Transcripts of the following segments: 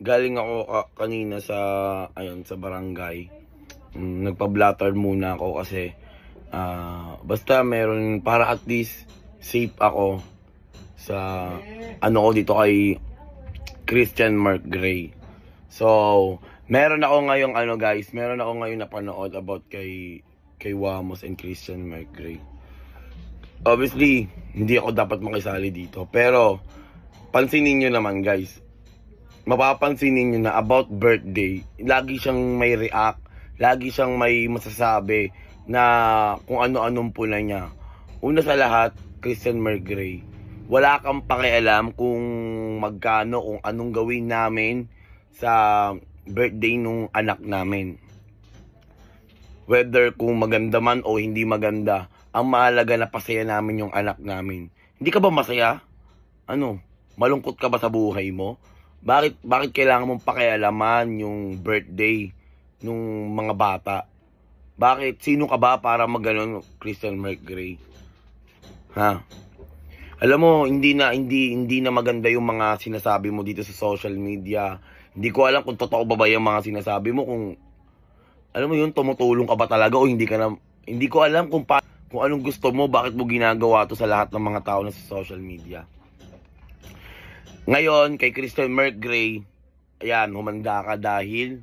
galing ako kanina sa ayun sa barangay. Mm, nagpa-blatter muna ako kasi uh, basta meron para at least safe ako sa ano ko dito kay Christian Mark Gray. So, meron ako ngayon ano guys, meron ako ngayon na panood about kay kay Wamos and Christian Mark Gray. Obviously, hindi ako dapat makisali dito, pero pansinin niyo naman guys, mapapansin ninyo na about birthday, lagi siyang may react, lagi siyang may masasabi na kung ano-anong pula niya. Una sa lahat, Christian Mergray. Wala kang pakialam kung magkano, kung anong gawin namin sa birthday nung anak namin. Whether kung maganda man o hindi maganda, ang mahalaga na pasaya namin yung anak namin. Hindi ka ba masaya? Ano? Malungkot ka ba sa buhay mo? Bakit, bakit kailangan mong pakialaman yung birthday nung mga bata? Bakit? Sino ka ba para maganon Christian Mercury? Ha? Alam mo, hindi na hindi hindi na maganda yung mga sinasabi mo dito sa social media. Hindi ko alam kung totoo ba ba yung mga sinasabi mo kung alam mo yun, tumutulong ka ba talaga o hindi ka na hindi ko alam kung pa, kung anong gusto mo, bakit mo ginagawa to sa lahat ng mga tao na sa social media. Ngayon, kay Crystal Mercury, ayan, humanda ka dahil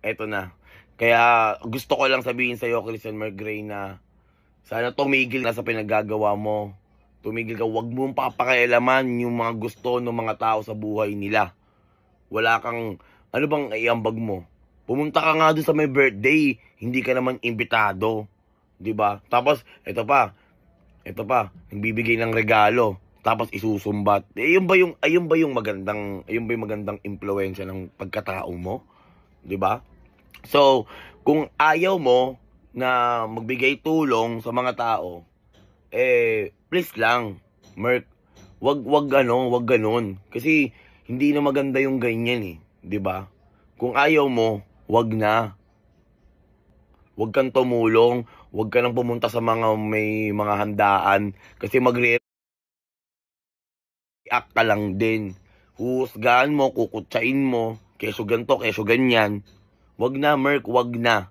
eto na. Kaya gusto ko lang sabihin sa iyo, Crystal Mercury, na sana tumigil na sa pinagagawa mo. Tumigil ka, huwag mong papakialaman yung mga gusto ng mga tao sa buhay nila. Wala kang, ano bang iambag mo? Pumunta ka nga doon sa may birthday, hindi ka naman imbitado. 'di ba? Tapos, ito pa, ito pa, nagbibigay ng regalo tapos isusumbat. Eh, yun ba yung ayun ba yung magandang ayun ba yung magandang impluwensya ng pagkatao mo? 'Di ba? So, kung ayaw mo na magbigay tulong sa mga tao, eh please lang, Merk, wag wag ano, wag ganun kasi hindi na maganda yung ganyan eh, 'di ba? Kung ayaw mo, wag na. Wag kang tumulong, wag ka nang pumunta sa mga may mga handaan kasi magre react lang din. Huhusgaan mo, kukutsain mo, keso ganto, keso ganyan. Wag na, Merk, wag na.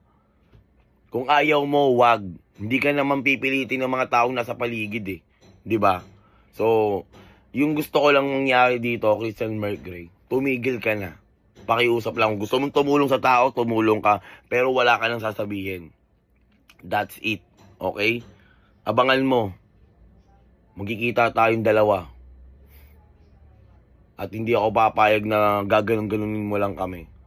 Kung ayaw mo, wag. Hindi ka naman pipilitin ng mga taong nasa paligid eh. ba? Diba? So, yung gusto ko lang mangyari dito, Christian Merk Gray, tumigil ka na. Pakiusap lang. gusto mong tumulong sa tao, tumulong ka. Pero wala ka nang sasabihin. That's it. Okay? Abangan mo. Magkikita tayong dalawa. At hindi ako papayag na gaganong ganonin mo lang kami.